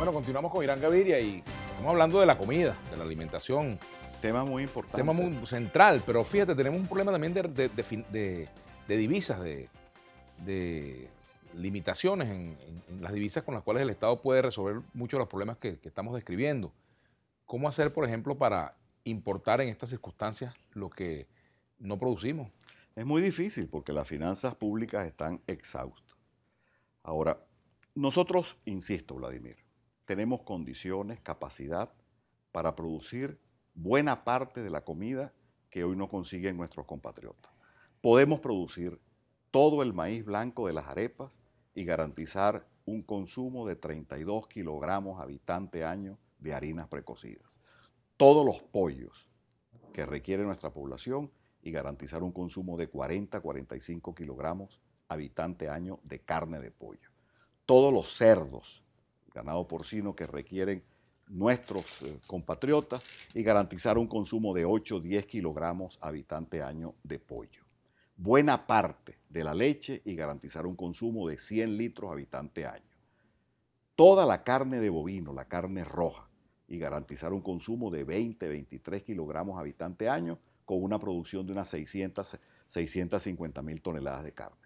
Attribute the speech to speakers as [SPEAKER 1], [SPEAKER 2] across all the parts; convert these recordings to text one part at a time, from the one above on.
[SPEAKER 1] Bueno, continuamos con Irán Gaviria y estamos hablando de la comida, de la alimentación. Tema muy importante. Tema muy central, pero fíjate, tenemos un problema también de, divisas, de, limitaciones en, las divisas con las cuales el Estado puede resolver muchos de los problemas que estamos describiendo. ¿Cómo hacer, por ejemplo, para importar en estas circunstancias lo que no producimos? Es muy difícil porque las finanzas
[SPEAKER 2] públicas están exhaustas. Ahora, nosotros, insisto, Vladimir, tenemos condiciones, capacidad para producir buena parte de la comida que hoy no consiguen nuestros compatriotas. Podemos producir todo el maíz blanco de las arepas y garantizar un consumo de 32 kilogramos habitante año de harinas precocidas. Todos los pollos que requiere nuestra población y garantizar un consumo de 40-45 kilogramos habitante año de carne de pollo. Todos los cerdos ganado porcino que requieren nuestros eh, compatriotas y garantizar un consumo de 8 10 kilogramos habitante año de pollo. Buena parte de la leche y garantizar un consumo de 100 litros habitante año. Toda la carne de bovino, la carne roja, y garantizar un consumo de 20 23 kilogramos habitante año con una producción de unas 600, 650 mil toneladas de carne.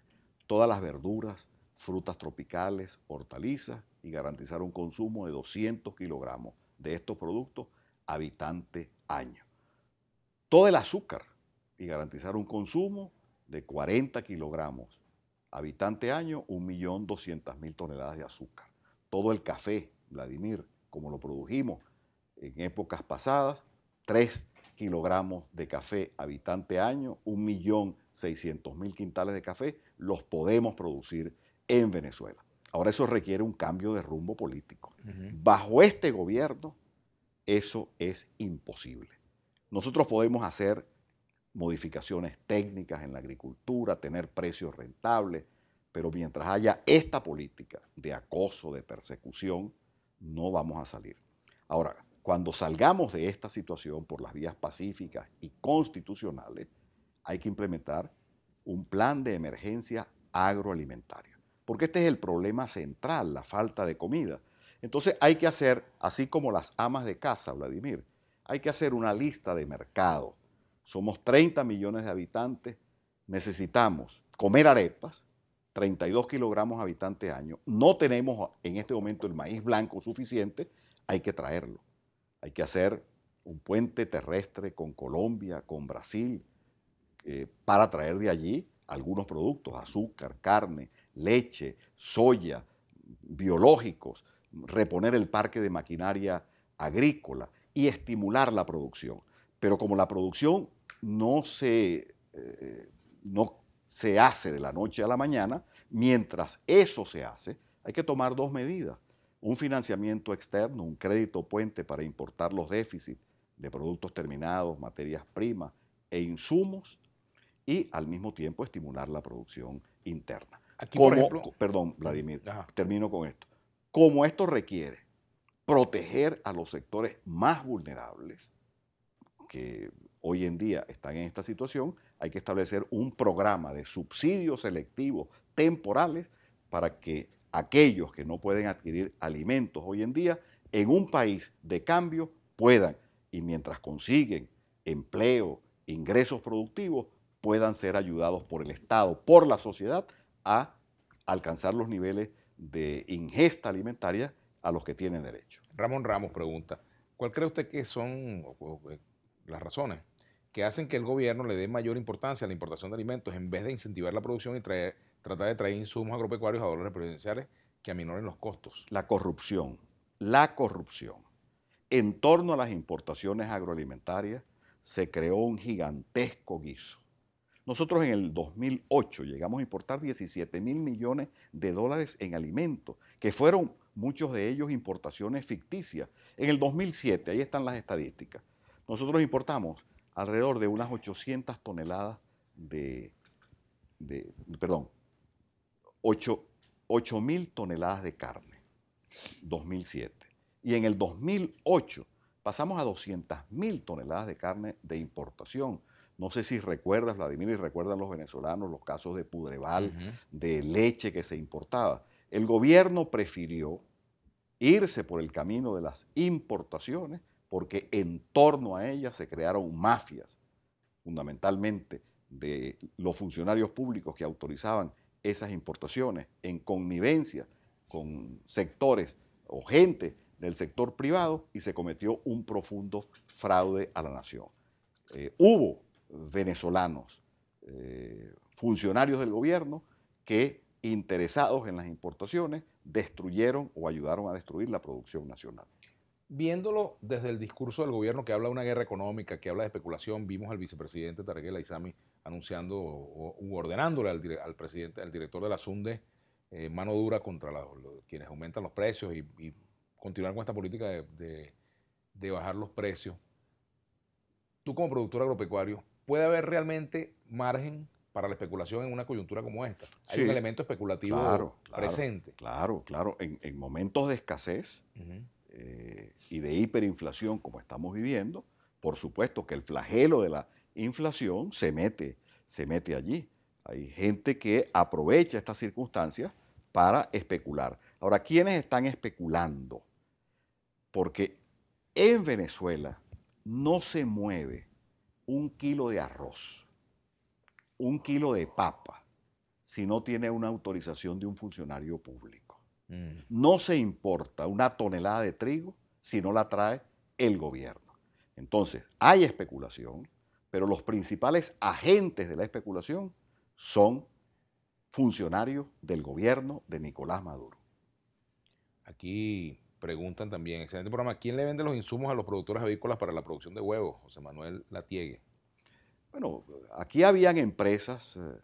[SPEAKER 2] Todas las verduras, frutas tropicales, hortalizas y garantizar un consumo de 200 kilogramos de estos productos habitante año. Todo el azúcar y garantizar un consumo de 40 kilogramos habitante año, 1.200.000 toneladas de azúcar. Todo el café, Vladimir, como lo produjimos en épocas pasadas, 3 kilogramos de café habitante año, 1.600.000 quintales de café, los podemos producir en Venezuela. Ahora eso requiere un cambio de rumbo político. Bajo este gobierno, eso es imposible. Nosotros podemos hacer modificaciones técnicas en la agricultura, tener precios rentables, pero mientras haya esta política de acoso, de persecución, no vamos a salir. Ahora, cuando salgamos de esta situación por las vías pacíficas y constitucionales, hay que implementar un plan de emergencia agroalimentario porque este es el problema central, la falta de comida. Entonces hay que hacer, así como las amas de casa, Vladimir, hay que hacer una lista de mercado. Somos 30 millones de habitantes, necesitamos comer arepas, 32 kilogramos habitantes año, no tenemos en este momento el maíz blanco suficiente, hay que traerlo. Hay que hacer un puente terrestre con Colombia, con Brasil, eh, para traer de allí algunos productos, azúcar, carne, leche, soya, biológicos, reponer el parque de maquinaria agrícola y estimular la producción. Pero como la producción no se, eh, no se hace de la noche a la mañana, mientras eso se hace, hay que tomar dos medidas. Un financiamiento externo, un crédito puente para importar los déficits de productos terminados, materias primas e insumos y al mismo tiempo estimular la producción interna perdón, Vladimir, termino con esto. Como esto requiere proteger a los sectores más vulnerables, que hoy en día están en esta situación, hay que establecer un programa de subsidios selectivos temporales para que aquellos que no pueden adquirir alimentos hoy en día en un país de cambio puedan, y mientras consiguen empleo, ingresos productivos, puedan ser ayudados por el Estado, por la sociedad, a alcanzar los niveles de ingesta alimentaria a los que
[SPEAKER 1] tienen derecho. Ramón Ramos pregunta, ¿cuál cree usted que son eh, las razones que hacen que el gobierno le dé mayor importancia a la importación de alimentos en vez de incentivar la producción y tratar de traer insumos agropecuarios a dólares presidenciales que aminoren los costos?
[SPEAKER 2] La corrupción, la corrupción. En torno a las importaciones agroalimentarias se creó un gigantesco guiso nosotros en el 2008 llegamos a importar 17 mil millones de dólares en alimentos, que fueron muchos de ellos importaciones ficticias. En el 2007, ahí están las estadísticas, nosotros importamos alrededor de unas 800 toneladas de, perdón, 8 mil toneladas de carne, 2007. Y en el 2008 pasamos a 200 mil toneladas de carne de importación, no sé si recuerdas, Vladimir, y recuerdan los venezolanos los casos de Pudreval, de leche que se importaba. El gobierno prefirió irse por el camino de las importaciones porque en torno a ellas se crearon mafias, fundamentalmente de los funcionarios públicos que autorizaban esas importaciones en connivencia con sectores o gente del sector privado y se cometió un profundo fraude a la nación. Eh, hubo venezolanos, eh, funcionarios del gobierno que interesados en las importaciones destruyeron o ayudaron a destruir la producción
[SPEAKER 1] nacional. Viéndolo desde el discurso del gobierno que habla de una guerra económica, que habla de especulación, vimos al vicepresidente Targuela Isami anunciando o, ordenándole al, presidente, al director de la SUNDE, eh, mano dura contra quienes aumentan los precios y, continuar con esta política de bajar los precios. Tú como productor agropecuario, puede haber realmente margen para la especulación en una coyuntura como esta. Hay un elemento especulativo presente.
[SPEAKER 2] Claro, claro. En, momentos de escasez eh, y de hiperinflación como estamos viviendo, por supuesto que el flagelo de la inflación se mete, se mete allí. Hay gente que aprovecha estas circunstancias para especular. Ahora, ¿quiénes están especulando? Porque en Venezuela no se mueve un kilo de arroz, un kilo de papa, si no tiene una autorización de un funcionario público. Mm. No se importa una tonelada de trigo si no la trae el gobierno. Entonces, hay especulación, pero los principales agentes de la especulación son funcionarios del gobierno de Nicolás Maduro.
[SPEAKER 1] Aquí preguntan también, excelente programa, ¿quién le vende los insumos a los productores avícolas para la producción de huevos? José Manuel Latiegue.
[SPEAKER 2] Bueno, aquí habían empresas eh,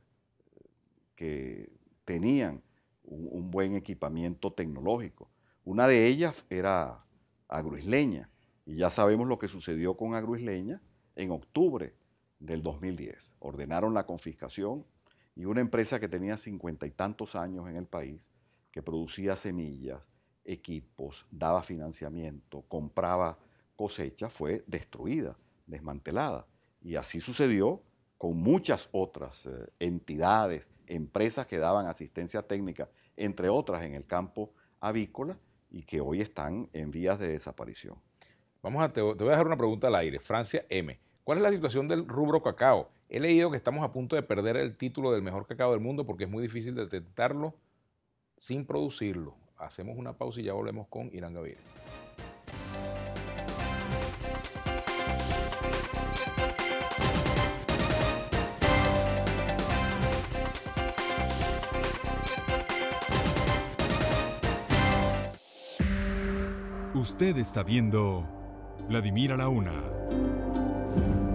[SPEAKER 2] que tenían un, buen equipamiento tecnológico. Una de ellas era Agroisleña, y ya sabemos lo que sucedió con Agroisleña en octubre del 2010. Ordenaron la confiscación y una empresa que tenía cincuenta y tantos años en el país, que producía semillas, equipos, daba financiamiento, compraba cosecha, fue destruida, desmantelada. Y así sucedió con muchas otras eh, entidades, empresas que daban asistencia técnica, entre otras en el campo avícola, y que hoy están
[SPEAKER 1] en vías de desaparición. Vamos a, te, te voy a dejar una pregunta al aire. Francia M. ¿Cuál es la situación del rubro cacao? He leído que estamos a punto de perder el título del mejor cacao del mundo porque es muy difícil detectarlo sin producirlo. Hacemos una pausa y ya volvemos con Irán Gaviria. Usted está viendo Vladimir a la una